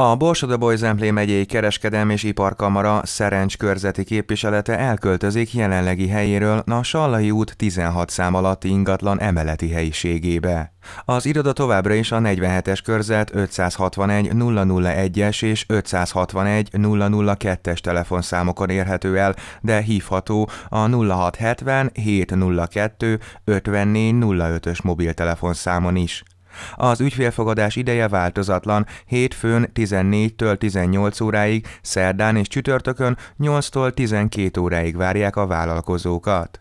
A Borsod-Bojzemplé megyei kereskedelmi és iparkamara Szerencs körzeti képviselete elköltözik jelenlegi helyéről a Sallai út 16 szám alatti ingatlan emeleti helyiségébe. Az iroda továbbra is a 47-es körzet 561 001-es és 561 002-es telefonszámokon érhető el, de hívható a 0670 702 5405-ös mobiltelefonszámon is. Az ügyfélfogadás ideje változatlan, hétfőn 14-től 18 óráig, szerdán és csütörtökön 8-tól 12 óráig várják a vállalkozókat.